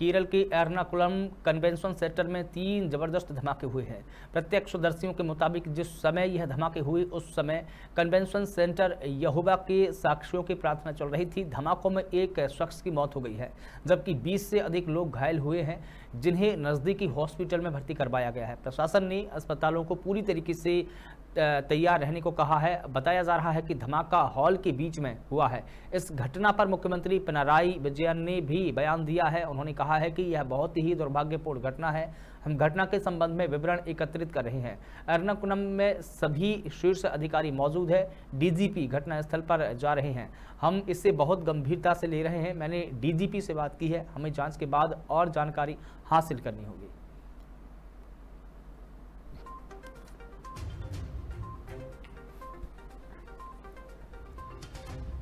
केरल के Ernakulam convention centre में तीन जबरदस्त धमाके हुए हैं प्रत्यक्षदर्शियों के मुताबिक जिस समय यह धमाके हुए उस समय कन्वेंशन सेंटर यहुबा के साक्षियों की प्रार्थना चल रही थी धमाकों में एक शख्स की मौत हो गई है जबकि 20 से अधिक लोग घायल हुए हैं जिन्हें नज़दीकी हॉस्पिटल में भर्ती करवाया गया है प्रशासन ने अस्पतालों को पूरी तरीके से तैयार रहने को कहा है बताया जा रहा है कि धमाका हॉल के बीच में हुआ है इस घटना पर मुख्यमंत्री पिनाराई विजयन ने भी बयान दिया है उन्होंने कहा है कि यह बहुत ही दुर्भाग्यपूर्ण घटना है हम घटना के संबंध में विवरण एकत्रित कर रहे हैं एर्नाकुलम में सभी शीर्ष अधिकारी मौजूद है डीजीपी घटनास्थल पर जा रहे हैं हम इसे बहुत गंभीरता से ले रहे हैं मैंने डीजीपी से बात की है हमें जांच के बाद और जानकारी हासिल करनी होगी